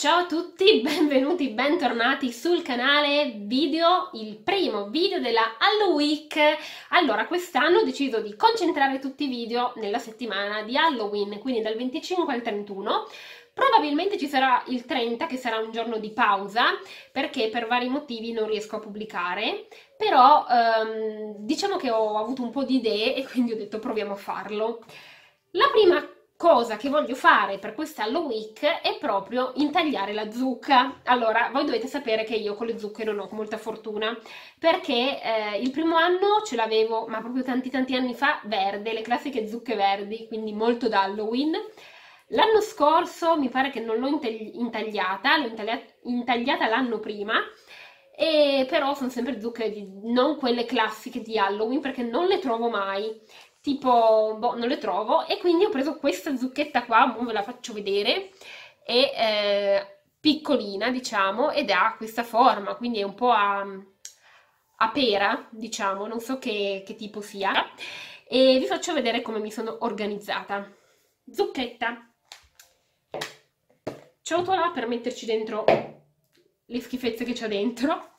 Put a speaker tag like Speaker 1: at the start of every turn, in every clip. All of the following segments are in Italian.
Speaker 1: Ciao a tutti, benvenuti, bentornati sul canale video, il primo video della Hall Week. Allora, quest'anno ho deciso di concentrare tutti i video nella settimana di Halloween, quindi dal 25 al 31. Probabilmente ci sarà il 30 che sarà un giorno di pausa perché per vari motivi non riesco a pubblicare, però ehm, diciamo che ho avuto un po' di idee e quindi ho detto proviamo a farlo. La prima cosa che voglio fare per questa Halloween Week è proprio intagliare la zucca. Allora, voi dovete sapere che io con le zucche non ho molta fortuna, perché eh, il primo anno ce l'avevo, ma proprio tanti tanti anni fa, verde, le classiche zucche verdi, quindi molto da Halloween. L'anno scorso mi pare che non l'ho intagliata, l'ho intagliata, l'anno prima, e però sono sempre zucche di, non quelle classiche di Halloween perché non le trovo mai tipo boh, non le trovo e quindi ho preso questa zucchetta qua, ve la faccio vedere è eh, piccolina diciamo ed ha questa forma quindi è un po' a, a pera diciamo, non so che, che tipo sia e vi faccio vedere come mi sono organizzata zucchetta ciotola per metterci dentro le schifezze che c'è dentro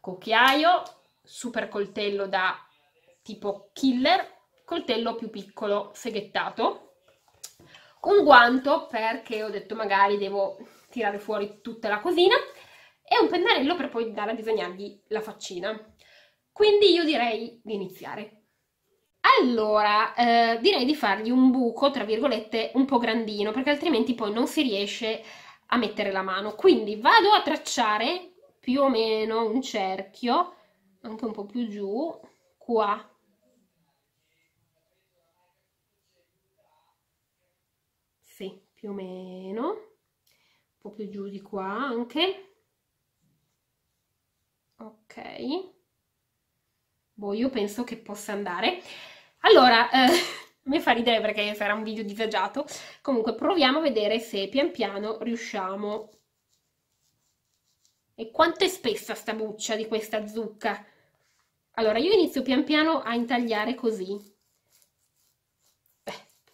Speaker 1: cucchiaio super coltello da tipo killer coltello più piccolo seghettato, un guanto perché ho detto magari devo tirare fuori tutta la cosina e un pennarello per poi andare a disegnargli la faccina. Quindi io direi di iniziare. Allora, eh, direi di fargli un buco, tra virgolette, un po' grandino, perché altrimenti poi non si riesce a mettere la mano. Quindi vado a tracciare più o meno un cerchio, anche un po' più giù, qua più o meno, un po' più giù di qua anche. Ok. Boh, io penso che possa andare. Allora, eh, mi fa ridere perché sarà un video disagiato. Comunque proviamo a vedere se pian piano riusciamo. E quanto è spessa sta buccia di questa zucca? Allora, io inizio pian piano a intagliare così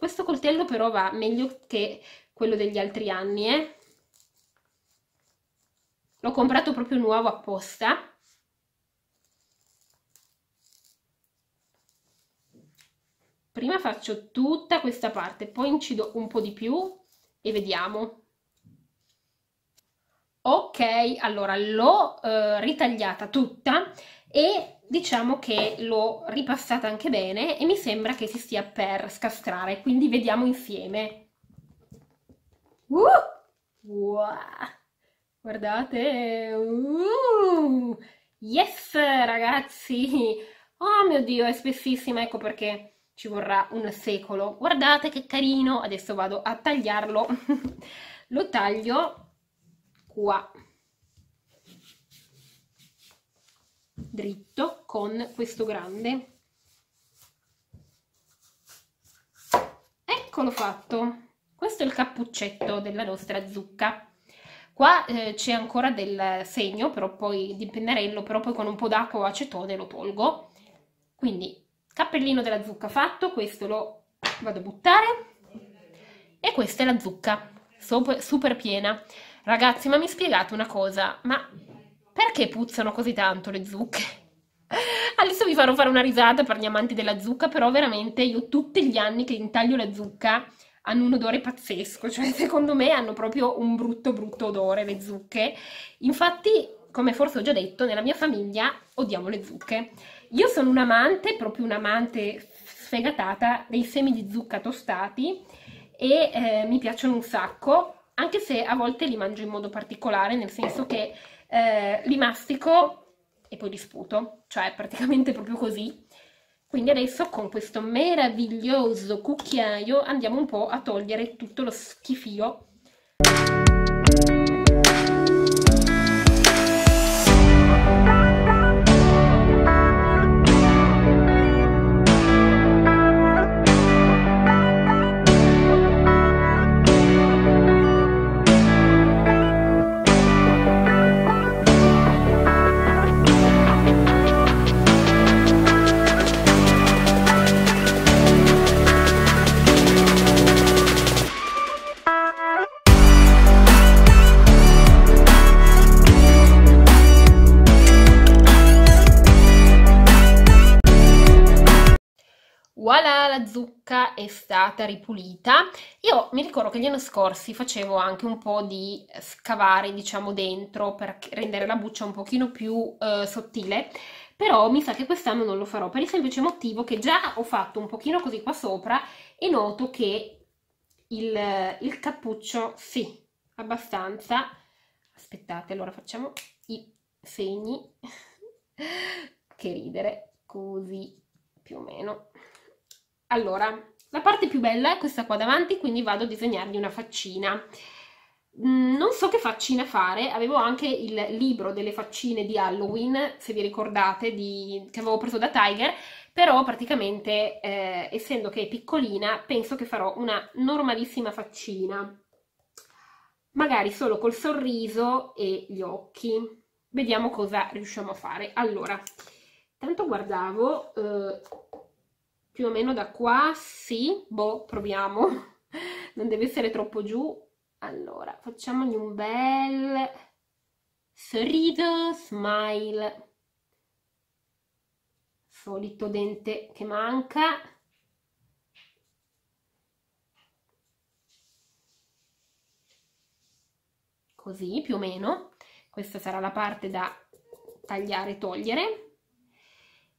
Speaker 1: questo coltello però va meglio che quello degli altri anni, eh. L'ho comprato proprio nuovo apposta. Prima faccio tutta questa parte, poi incido un po' di più e vediamo. Ok, allora l'ho eh, ritagliata tutta e diciamo che l'ho ripassata anche bene e mi sembra che si stia per scastrare, quindi vediamo insieme. Uh! Wow! Guardate! Uh! Yes, ragazzi! Oh mio Dio, è spessissima, ecco perché ci vorrà un secolo. Guardate che carino, adesso vado a tagliarlo. Lo taglio qua dritto con questo grande eccolo fatto questo è il cappuccetto della nostra zucca qua eh, c'è ancora del segno però poi di pennarello però poi con un po' d'acqua o acetone lo tolgo quindi cappellino della zucca fatto questo lo vado a buttare e questa è la zucca super, super piena Ragazzi, ma mi spiegate una cosa, ma perché puzzano così tanto le zucche? Adesso vi farò fare una risata per gli amanti della zucca, però veramente io tutti gli anni che intaglio la zucca hanno un odore pazzesco, cioè secondo me hanno proprio un brutto brutto odore le zucche. Infatti, come forse ho già detto, nella mia famiglia odiamo le zucche. Io sono un amante, proprio un amante sfegatata dei semi di zucca tostati e eh, mi piacciono un sacco, anche se a volte li mangio in modo particolare, nel senso che eh, li mastico e poi li sputo, cioè praticamente proprio così. Quindi adesso con questo meraviglioso cucchiaio andiamo un po' a togliere tutto lo schifio. Voilà, la zucca è stata ripulita. Io mi ricordo che gli anni scorsi facevo anche un po' di eh, scavare, diciamo, dentro per rendere la buccia un pochino più eh, sottile, però mi sa che quest'anno non lo farò per il semplice motivo che già ho fatto un pochino così qua sopra e noto che il, il cappuccio, sì, abbastanza. Aspettate, allora facciamo i segni. che ridere, così più o meno allora, la parte più bella è questa qua davanti, quindi vado a disegnargli una faccina. Mm, non so che faccina fare, avevo anche il libro delle faccine di Halloween, se vi ricordate, di... che avevo preso da Tiger, però praticamente, eh, essendo che è piccolina, penso che farò una normalissima faccina. Magari solo col sorriso e gli occhi. Vediamo cosa riusciamo a fare. Allora, tanto guardavo... Eh più o meno da qua, sì, boh, proviamo, non deve essere troppo giù, allora, facciamogli un bel sorriso, smile, solito dente che manca, così più o meno, questa sarà la parte da tagliare e togliere,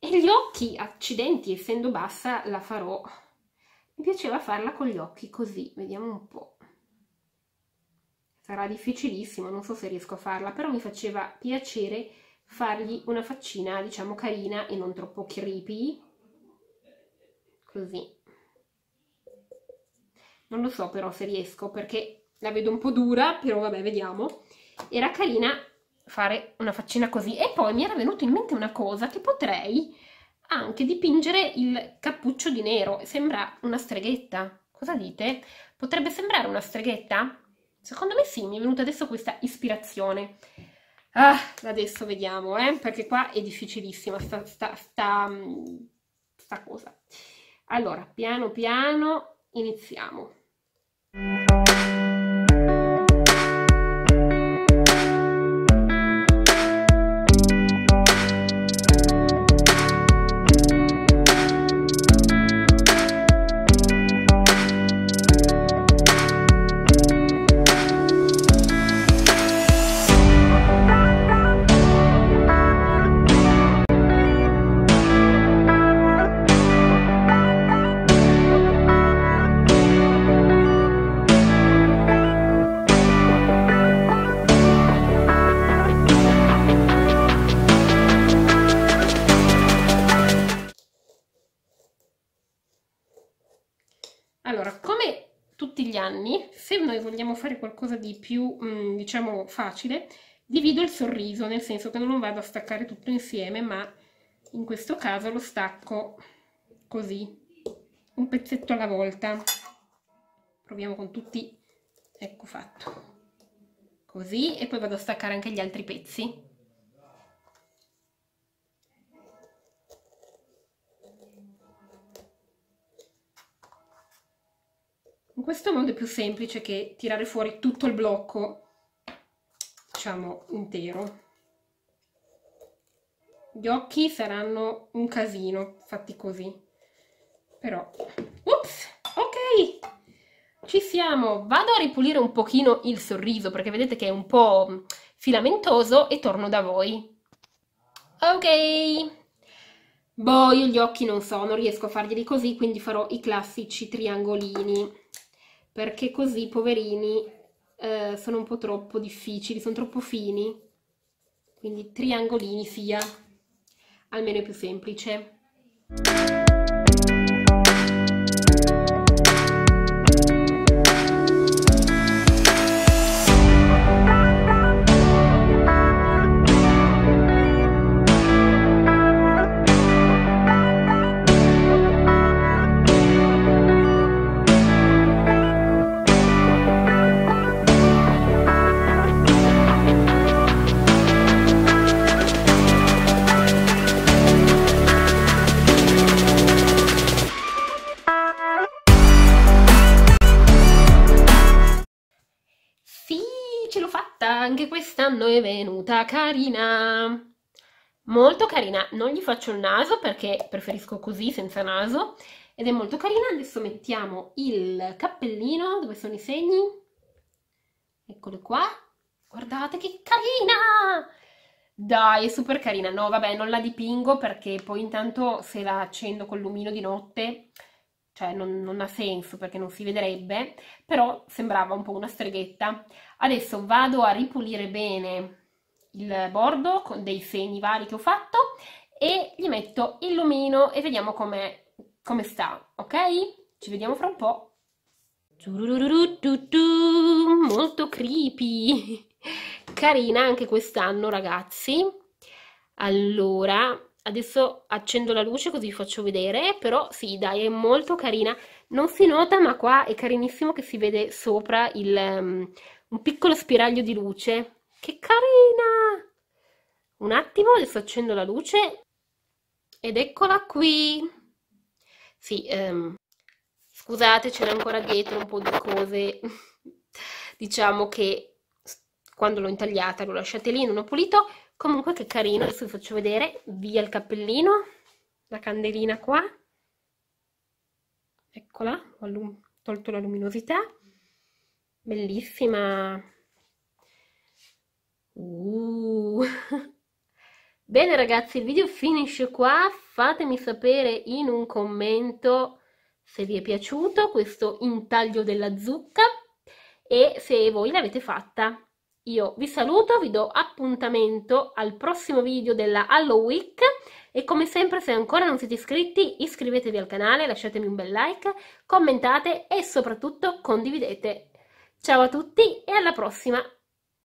Speaker 1: e gli occhi, accidenti, essendo bassa, la farò. Mi piaceva farla con gli occhi così, vediamo un po'. Sarà difficilissimo, non so se riesco a farla, però mi faceva piacere fargli una faccina, diciamo, carina e non troppo creepy. Così. Non lo so però se riesco, perché la vedo un po' dura, però vabbè, vediamo. Era carina fare una faccina così e poi mi era venuto in mente una cosa che potrei anche dipingere il cappuccio di nero sembra una streghetta cosa dite? potrebbe sembrare una streghetta? secondo me sì, mi è venuta adesso questa ispirazione ah, adesso vediamo eh, perché qua è difficilissima sta, sta, sta, sta cosa allora, piano piano iniziamo Allora, come tutti gli anni, se noi vogliamo fare qualcosa di più, mh, mm, diciamo, facile, divido il sorriso, nel senso che non lo vado a staccare tutto insieme, ma in questo caso lo stacco così, un pezzetto alla volta. Proviamo con tutti, ecco fatto, così, e poi vado a staccare anche gli altri pezzi. In questo modo è più semplice che tirare fuori tutto il blocco, diciamo, intero. Gli occhi saranno un casino, fatti così. Però, ups, ok, ci siamo. Vado a ripulire un pochino il sorriso, perché vedete che è un po' filamentoso, e torno da voi. Ok. Boh, io gli occhi non so, non riesco a farglieli così, quindi farò i classici triangolini perché così i poverini eh, sono un po' troppo difficili, sono troppo fini, quindi triangolini sia, almeno è più semplice. è venuta carina. Molto carina. Non gli faccio il naso perché preferisco così, senza naso. Ed è molto carina. Adesso mettiamo il cappellino. Dove sono i segni? Eccolo qua. Guardate che carina! Dai, è super carina. No, vabbè, non la dipingo perché poi intanto se la accendo col lumino di notte cioè non, non, ha senso perché non si vedrebbe, però sembrava un po' una streghetta. Adesso vado a ripulire bene il bordo con dei segni vari che ho fatto e gli metto il lumino e vediamo come com sta, ok? Ci vediamo fra un po'. Molto creepy! Carina anche quest'anno, ragazzi. Allora, Adesso accendo la luce così vi faccio vedere, però sì, dai, è molto carina. Non si nota, ma qua è carinissimo che si vede sopra il, um, un piccolo spiraglio di luce. Che carina! Un attimo, adesso accendo la luce ed eccola qui. Sì, um, scusate, c'era ancora dietro un po' di cose. diciamo che quando l'ho intagliata l'ho lasciata lì, non ho pulito, comunque che carino, adesso vi faccio vedere, via il cappellino, la candelina qua, eccola, ho tolto la luminosità, bellissima, uh. bene ragazzi il video finisce qua, fatemi sapere in un commento se vi è piaciuto questo intaglio della zucca e se voi l'avete fatta io vi saluto, vi do appuntamento al prossimo video della Halloween Week e come sempre se ancora non siete iscritti iscrivetevi al canale, lasciatemi un bel like, commentate e soprattutto condividete. Ciao a tutti e alla prossima!